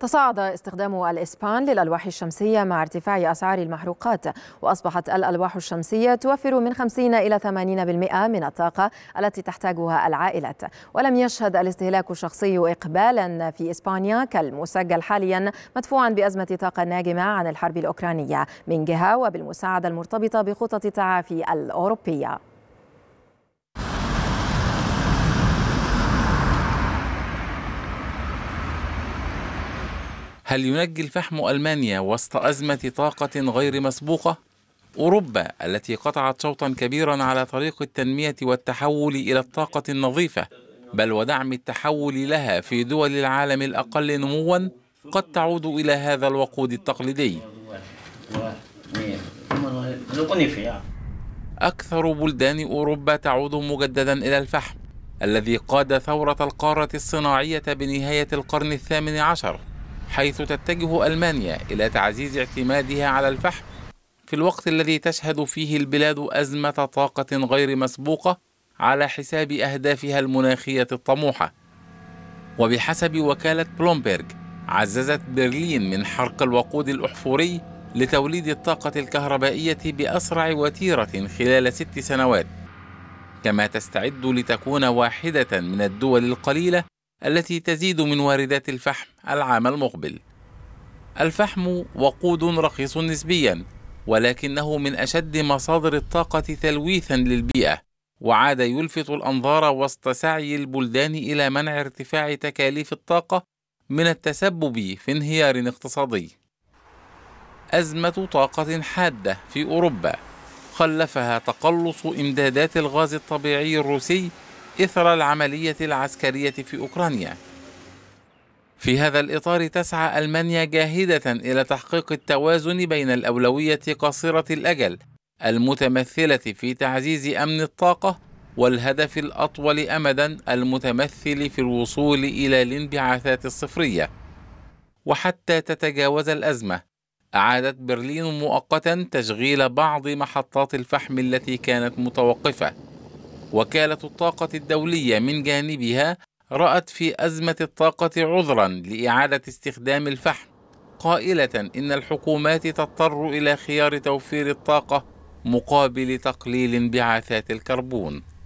تصاعد استخدام الإسبان للألواح الشمسية مع ارتفاع أسعار المحروقات وأصبحت الألواح الشمسية توفر من 50 إلى 80% من الطاقة التي تحتاجها العائلات ولم يشهد الاستهلاك الشخصي إقبالا في إسبانيا كالمسجل حاليا مدفوعا بأزمة طاقة ناجمة عن الحرب الأوكرانية من جهة وبالمساعدة المرتبطة بخطط التعافي الأوروبية هل ينجي الفحم ألمانيا وسط أزمة طاقة غير مسبوقة؟ أوروبا التي قطعت شوطا كبيرا على طريق التنمية والتحول إلى الطاقة النظيفة بل ودعم التحول لها في دول العالم الأقل نموا قد تعود إلى هذا الوقود التقليدي أكثر بلدان أوروبا تعود مجددا إلى الفحم الذي قاد ثورة القارة الصناعية بنهاية القرن الثامن عشر حيث تتجه ألمانيا إلى تعزيز اعتمادها على الفحم في الوقت الذي تشهد فيه البلاد أزمة طاقة غير مسبوقة على حساب أهدافها المناخية الطموحة وبحسب وكالة بلومبرج عززت برلين من حرق الوقود الأحفوري لتوليد الطاقة الكهربائية بأسرع وتيرة خلال ست سنوات كما تستعد لتكون واحدة من الدول القليلة التي تزيد من واردات الفحم العام المقبل الفحم وقود رخيص نسبيا ولكنه من أشد مصادر الطاقة تلويثا للبيئة وعاد يلفت الأنظار وسط سعي البلدان إلى منع ارتفاع تكاليف الطاقة من التسبب في انهيار اقتصادي أزمة طاقة حادة في أوروبا خلفها تقلص إمدادات الغاز الطبيعي الروسي إثر العملية العسكرية في أوكرانيا في هذا الإطار تسعى ألمانيا جاهدة إلى تحقيق التوازن بين الأولوية قصيرة الأجل المتمثلة في تعزيز أمن الطاقة والهدف الأطول أمدا المتمثل في الوصول إلى الانبعاثات الصفرية وحتى تتجاوز الأزمة أعادت برلين مؤقتا تشغيل بعض محطات الفحم التي كانت متوقفة وكالة الطاقة الدولية من جانبها رأت في أزمة الطاقة عذرا لإعادة استخدام الفحم قائلة إن الحكومات تضطر إلى خيار توفير الطاقة مقابل تقليل انبعاثات الكربون